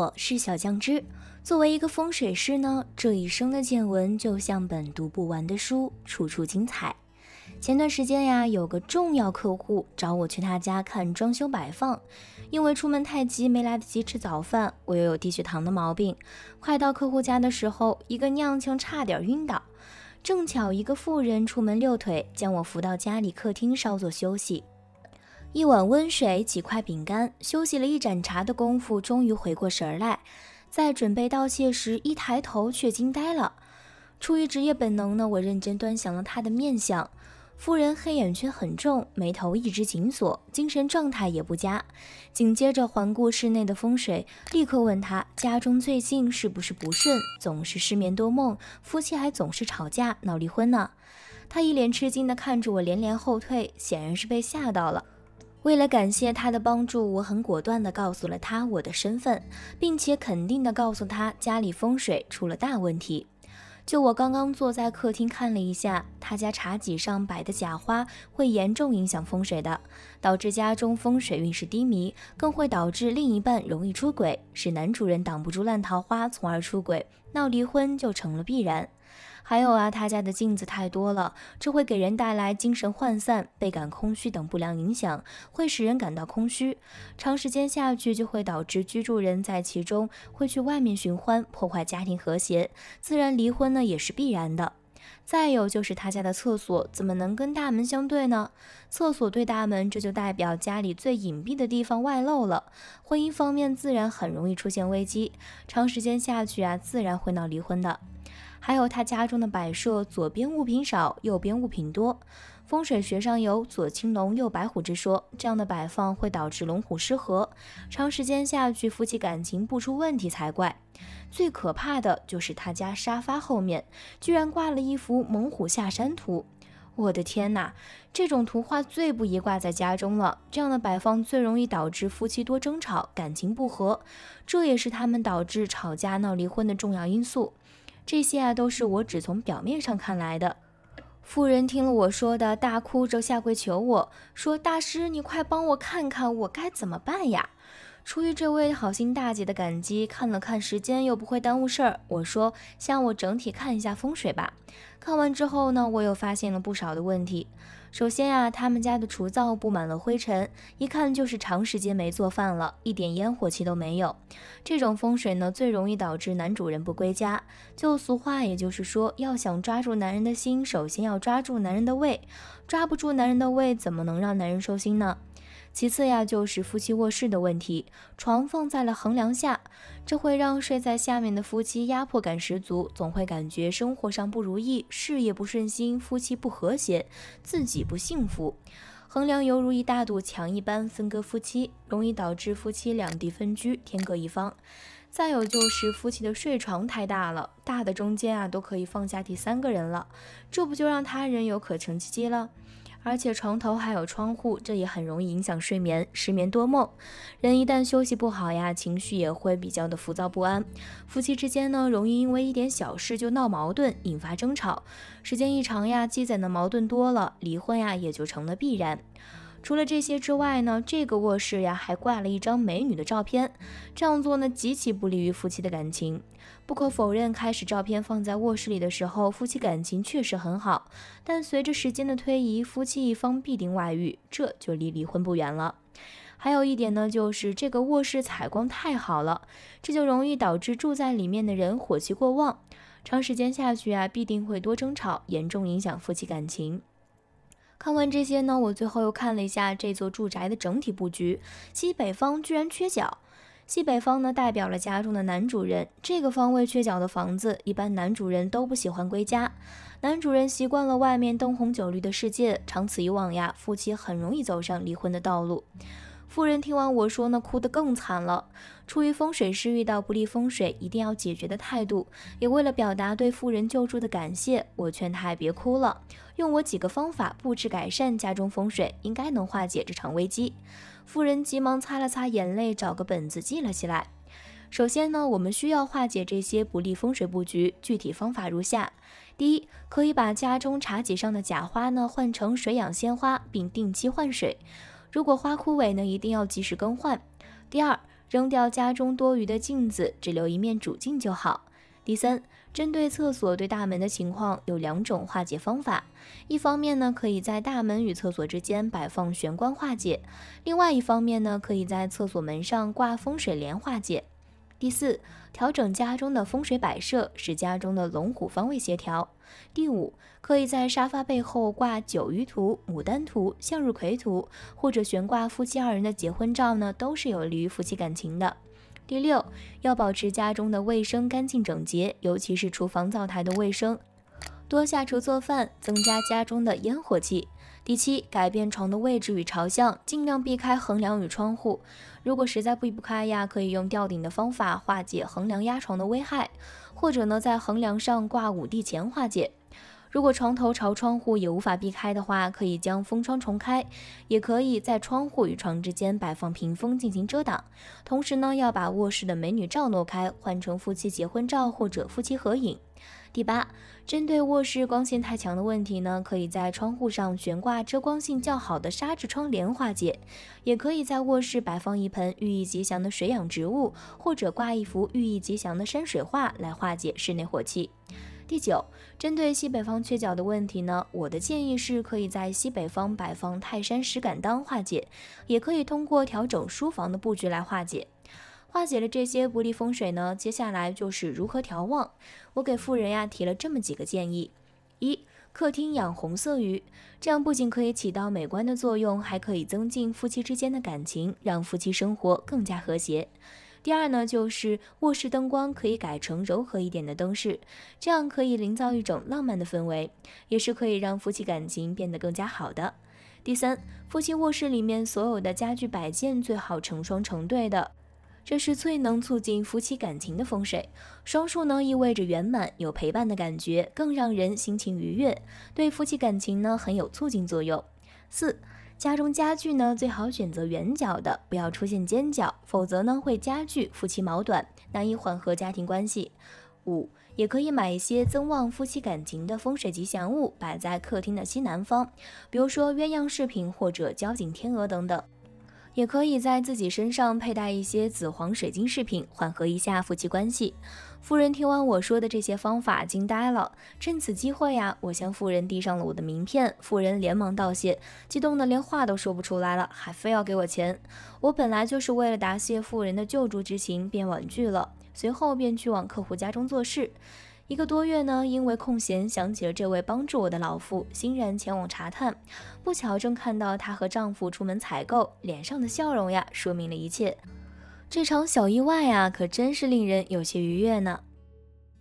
我是小酱汁，作为一个风水师呢，这一生的见闻就像本读不完的书，处处精彩。前段时间呀，有个重要客户找我去他家看装修摆放，因为出门太急，没来得及吃早饭，我又有低血糖的毛病，快到客户家的时候，一个踉跄差点晕倒，正巧一个妇人出门遛腿，将我扶到家里客厅稍作休息。一碗温水，几块饼干，休息了一盏茶的功夫，终于回过神儿来。在准备道谢时，一抬头却惊呆了。出于职业本能呢，我认真端详了他的面相。夫人黑眼圈很重，眉头一直紧锁，精神状态也不佳。紧接着环顾室内的风水，立刻问他家中最近是不是不顺，总是失眠多梦，夫妻还总是吵架闹离婚呢？他一脸吃惊地看着我，连连后退，显然是被吓到了。为了感谢他的帮助，我很果断地告诉了他我的身份，并且肯定地告诉他家里风水出了大问题。就我刚刚坐在客厅看了一下，他家茶几上摆的假花会严重影响风水的，导致家中风水运势低迷，更会导致另一半容易出轨，使男主人挡不住烂桃花，从而出轨闹离婚就成了必然。还有啊，他家的镜子太多了，这会给人带来精神涣散、倍感空虚等不良影响，会使人感到空虚。长时间下去，就会导致居住人在其中会去外面寻欢，破坏家庭和谐，自然离婚呢也是必然的。再有就是他家的厕所怎么能跟大门相对呢？厕所对大门，这就代表家里最隐蔽的地方外露了，婚姻方面自然很容易出现危机。长时间下去啊，自然会闹离婚的。还有他家中的摆设，左边物品少，右边物品多。风水学上有左青龙，右白虎之说，这样的摆放会导致龙虎失和。长时间下去，夫妻感情不出问题才怪。最可怕的就是他家沙发后面居然挂了一幅猛虎下山图，我的天哪！这种图画最不宜挂在家中了。这样的摆放最容易导致夫妻多争吵，感情不和，这也是他们导致吵架闹离婚的重要因素。这些啊，都是我只从表面上看来的。妇人听了我说的，大哭着下跪求我说：“大师，你快帮我看看，我该怎么办呀？”出于这位好心大姐的感激，看了看时间，又不会耽误事儿，我说：“先我整体看一下风水吧。”看完之后呢，我又发现了不少的问题。首先呀，他们家的厨灶布满了灰尘，一看就是长时间没做饭了，一点烟火气都没有。这种风水呢，最容易导致男主人不归家。就俗话，也就是说，要想抓住男人的心，首先要抓住男人的胃。抓不住男人的胃，怎么能让男人收心呢？其次呀，就是夫妻卧室的问题，床放在了横梁下，这会让睡在下面的夫妻压迫感十足，总会感觉生活上不如意，事业不顺心，夫妻不和谐，自己不幸福。横梁犹如一大堵墙一般，分割夫妻，容易导致夫妻两地分居，天各一方。再有就是夫妻的睡床太大了，大的中间啊都可以放下第三个人了，这不就让他人有可乘之机了？而且床头还有窗户，这也很容易影响睡眠，失眠多梦。人一旦休息不好呀，情绪也会比较的浮躁不安。夫妻之间呢，容易因为一点小事就闹矛盾，引发争吵。时间一长呀，积攒的矛盾多了，离婚呀也就成了必然。除了这些之外呢，这个卧室呀还挂了一张美女的照片，这样做呢极其不利于夫妻的感情。不可否认，开始照片放在卧室里的时候，夫妻感情确实很好，但随着时间的推移，夫妻一方必定外遇，这就离离婚不远了。还有一点呢，就是这个卧室采光太好了，这就容易导致住在里面的人火气过旺，长时间下去啊必定会多争吵，严重影响夫妻感情。看完这些呢，我最后又看了一下这座住宅的整体布局，西北方居然缺角。西北方呢，代表了家中的男主人，这个方位缺角的房子，一般男主人都不喜欢归家。男主人习惯了外面灯红酒绿的世界，长此以往呀，夫妻很容易走上离婚的道路。妇人听完我说，那哭得更惨了。出于风水师遇到不利风水一定要解决的态度，也为了表达对妇人救助的感谢，我劝她别哭了，用我几个方法布置改善家中风水，应该能化解这场危机。妇人急忙擦了擦眼泪，找个本子记了起来。首先呢，我们需要化解这些不利风水布局，具体方法如下：第一，可以把家中茶几上的假花呢换成水养鲜花，并定期换水。如果花枯萎呢，一定要及时更换。第二，扔掉家中多余的镜子，只留一面主镜就好。第三，针对厕所对大门的情况，有两种化解方法：一方面呢，可以在大门与厕所之间摆放玄关化解；另外一方面呢，可以在厕所门上挂风水帘化解。第四，调整家中的风水摆设，使家中的龙虎方位协调。第五，可以在沙发背后挂九鱼图、牡丹图、向日葵图，或者悬挂夫妻二人的结婚照呢，都是有利于夫妻感情的。第六，要保持家中的卫生干净整洁，尤其是厨房灶台的卫生。多下厨做饭，增加家中的烟火气。第七，改变床的位置与朝向，尽量避开横梁与窗户。如果实在避不开呀，可以用吊顶的方法化解横梁压床的危害，或者呢，在横梁上挂五帝钱化解。如果床头朝窗户也无法避开的话，可以将封窗重开，也可以在窗户与床之间摆放屏风进行遮挡。同时呢，要把卧室的美女照挪开，换成夫妻结婚照或者夫妻合影。第八，针对卧室光线太强的问题呢，可以在窗户上悬挂遮光性较好的纱质窗帘化解，也可以在卧室摆放一盆寓意吉祥的水养植物，或者挂一幅寓意吉祥的山水画来化解室内火气。第九，针对西北方缺角的问题呢，我的建议是可以在西北方摆放泰山石敢当化解，也可以通过调整书房的布局来化解。化解了这些不利风水呢，接下来就是如何调望。我给富人呀提了这么几个建议：一，客厅养红色鱼，这样不仅可以起到美观的作用，还可以增进夫妻之间的感情，让夫妻生活更加和谐。第二呢，就是卧室灯光可以改成柔和一点的灯饰，这样可以营造一种浪漫的氛围，也是可以让夫妻感情变得更加好的。第三，夫妻卧室里面所有的家具摆件最好成双成对的，这是最能促进夫妻感情的风水。双数呢，意味着圆满，有陪伴的感觉，更让人心情愉悦，对夫妻感情呢很有促进作用。四家中家具呢，最好选择圆角的，不要出现尖角，否则呢会加剧夫妻矛盾，难以缓和家庭关系。五，也可以买一些增旺夫妻感情的风水吉祥物，摆在客厅的西南方，比如说鸳鸯饰品或者交颈天鹅等等。也可以在自己身上佩戴一些紫黄水晶饰品，缓和一下夫妻关系。富人听完我说的这些方法，惊呆了。趁此机会呀，我向富人递上了我的名片。富人连忙道谢，激动得连话都说不出来了，还非要给我钱。我本来就是为了答谢富人的救助之情，便婉拒了。随后便去往客户家中做事。一个多月呢，因为空闲想起了这位帮助我的老妇，欣然前往查探。不巧正看到她和丈夫出门采购，脸上的笑容呀，说明了一切。这场小意外啊，可真是令人有些愉悦呢。